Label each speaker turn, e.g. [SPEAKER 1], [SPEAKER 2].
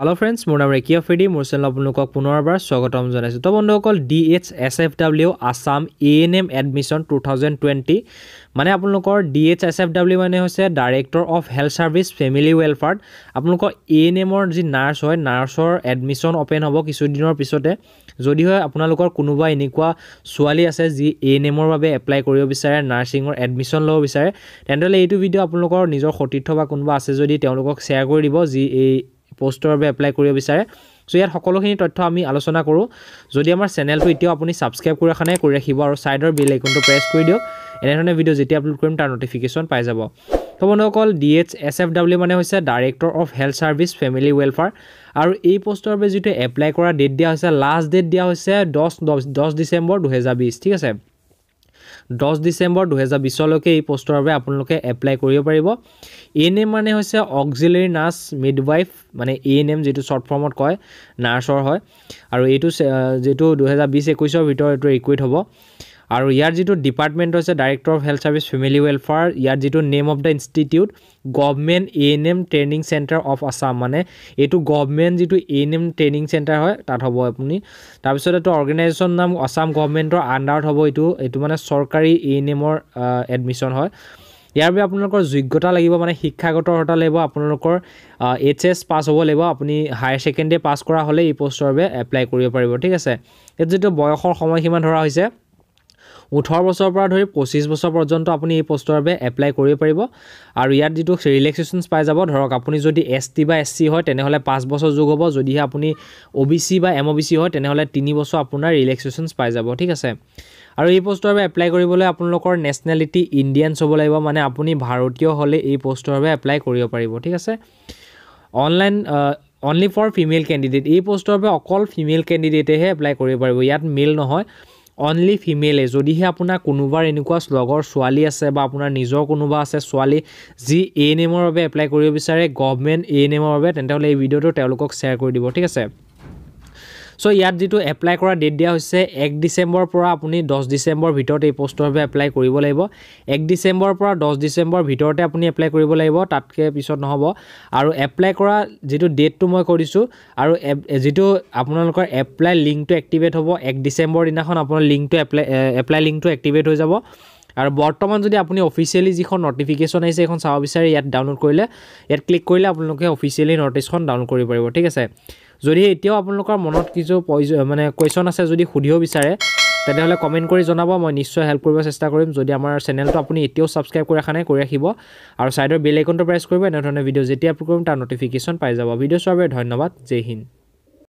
[SPEAKER 1] hello' friends মোৰ নাম ৰেকিঅ Freddy মোৰ চেনেল আপোনালোকক পুনৰবাৰ স্বাগতম জনাইছোঁ তো বন্ধুসকল D H S F W Assam A N M admission two thousand twenty মানে আপোনালোকৰ D H S F W মানে হৈছে director of health service family welfare আপোনালোকৰ এ এন এমৰ যি নাৰ্ছ হয় নাৰ্ছৰ এডমিশ্যন অ'পেন হ'ব কিছুদিনৰ পিছতে যদি হয় আপোনালোকৰ কোনোবা এনেকুৱা ছোৱালী আছে যি এ এন এমৰ বাবে এপ্লাই কৰিব বিচাৰে নাৰ্ছিঙৰ এডমিশ্যন ল'ব বিচাৰে তেনেহ'লে এইটো ভিডিঅ' আপোনালোকৰ নিজৰ সতীৰ্থ বা কোনোবা আছে যদি তেওঁলোকক শ্বেয়াৰ কৰি দিব যি এই পষ্টৰ বাবে এপ্লাই কৰিব বিচাৰে চ' ইয়াত সকলোখিনি তথ্য আমি আলোচনা কৰোঁ যদি আমাৰ চেনেলটো এতিয়াও আপুনি ছাবস্ক্ৰাইব কৰি ৰখা নাই কৰি ৰাখিব আৰু ছাইডৰ বেল আইকনটো প্ৰেছ কৰি দিয়ক এনেধৰণে ভিডিঅ' যেতিয়া আপলোড কৰিম তাৰ ন'টিফিকেশ্যন পাই যাব তো বন্ধুসকল D H S F W মানে হৈছে director of health service family welfare আৰু এই পষ্টৰ বাবে যিটো এপ্লাই কৰা ডেট দিয়া হৈছে লাষ্ট ডেট দিয়া হৈছে দহ দহ দহ ডিচেম্বৰ দুহেজাৰ বিছ ঠিক আছে দহ ডিচেম্বৰ দুহেজাৰ বিছলৈকে এই পষ্টৰ বাবে আপোনালোকে এপ্লাই কৰিব পাৰিব এ মানে হৈছে অক্সিলেৰী নাৰ্ছ মিড ৱাইফ মানে এ এন এম যিটো শ্বৰ্ট ফৰ্মত কয় নাৰ্ছৰ হয় আৰু এইটো যিটো দুহেজাৰ বিছ একৈছৰ ভিতৰত এইটো ৰিকুইট হ'ব আৰু ইয়াৰ যিটো ডিপাৰ্টমেণ্ট হৈছে director of health service family welfare ইয়াৰ যিটো name of the institute government A N M training centre of Assam মানে এইটো গভমেণ্ট যিটো A N M training centre হয় তাত হ'ব আপুনি তাৰপিছত এইটো অৰ্গেনাইজেশ্যন নাম আছাম গভমেণ্টৰ আণ্ডাৰত হ'ব এইটো এইটো মানে চৰকাৰী এ এন এমৰ এডমিশ্যন হয় ইয়াৰ বাবে আপোনালোকৰ যোগ্যতা লাগিব মানে শিক্ষাগত অৰ্হতা লাগিব আপোনালোকৰ এইচ এছ পাছ হ'ব লাগিব আপুনি হায়াৰ ছেকেণ্ডেৰী পাছ কৰা হ'লে এই পষ্টৰ বাবে এপ্লাই কৰিব পাৰিব ঠিক আছে ইয়াত যিটো বয়সৰ সময়সীমা ধৰা হৈছে ওঠৰ বছৰৰ পৰা ধৰি পঁচিছ বছৰ পৰ্যন্ত আপুনি এই পষ্টৰ বাবে এপ্লাই কৰিব পাৰিব আৰু ইয়াত যিটো ৰিলেক্সেশ্যনছ পাই যাব ধৰক আপুনি যদি এছ টি বা এছ চি হয় তেনেহ'লে পাঁচ বছৰ যোগ হ'ব যদিহে আপুনি অ বি চি বা এম অ' বি চি হয় তেনেহ'লে তিনি বছৰ আপোনাৰ ৰিলেক্সেশ্যনছ পাই যাব ঠিক আছে আৰু এই পষ্টৰ বাবে এপ্লাই কৰিবলৈ আপোনালোকৰ নেশ্যনেলিটি ইণ্ডিয়ানছ হ'ব লাগিব মানে আপুনি ভাৰতীয় হ'লে এই পষ্টৰ বাবে এপ্লাই কৰিব পাৰিব ঠিক আছে online only for female candidate এই পষ্টৰ বাবে অকল ফিমেল কেণ্ডিডেটেহে এপ্লাই কৰিব পাৰিব ইয়াত মেল নহয় অনলি ফিমেলে যদিহে আপোনাৰ কোনোবাৰ এনেকুৱা লগৰ ছোৱালী আছে বা আপোনাৰ নিজৰ কোনোবা আছে ছোৱালী যি এ এন এমৰ বাবে এপ্লাই কৰিব বিচাৰে গভমেণ্ট এ এন এমৰ বাবে তেন্তেহ'লে এই ভিডিঅ'টো তেওঁলোকক শ্বেয়াৰ কৰি দিব ঠিক আছে সো ইয়াত যেটো এপ্লাই কৰা ডেট দিয়া হৈছে 1 ডিসেম্বৰ পৰা আপুনি 10 ডিসেম্বৰ ভিতৰতে এই পোষ্টৰ বাবে এপ্লাই কৰিব লাগিব 1 ডিসেম্বৰ পৰা 10 ডিসেম্বৰ ভিতৰতে আপুনি এপ্লাই কৰিব লাগিব তাতকে পিছত নহব আৰু এপ্লাই কৰা যেটো ডেটটো মই কৰিছো আৰু যেটো আপোনালোকৰ এপ্লাই লিংকটো এক্টিভেট হ'ব 1 ডিসেম্বৰ দিনাখন আপোনাৰ লিংকটো এপ্লাই এপ্লাই লিংকটো এক্টিভেট হৈ যাব আৰু বৰ্তমান যদি আপুনি অফিচিয়েলি যিখন নটিফিকেশ্যন আহিছে এখন চাব বিচাৰে ইয়াত ডাউনলোড কৰিলে ইয়াত ক্লিক কৰিলে আপোনালোকে অফিচিয়েলি নটিচখন ডাউনলোড কৰিব পাৰিব ঠিক আছে যদি এতিয়াও আপোনালোকৰ মনত কিছু মানে কুৱেশ্যন আছে যদি সুধিব বিচাৰে তেনেহ'লে কমেণ্ট কৰি জনাব মই নিশ্চয় হেল্প কৰিব চেষ্টা কৰিম যদি আমাৰ চেনেলটো আপুনি এতিয়াও ছাবস্ক্ৰাইব কৰি ৰখা নাই কৰি ৰাখিব আৰু চাইডৰ বেল আইকনটো প্ৰেছ কৰিব এনেধৰণৰ ভিডিঅ' যেতিয়া আপলোড কৰিম তাৰ নটিফিকেশ্যন পাই যাব ভিডিঅ' চোৱাৰ বাবে ধন্যবাদ জয় হিন্দ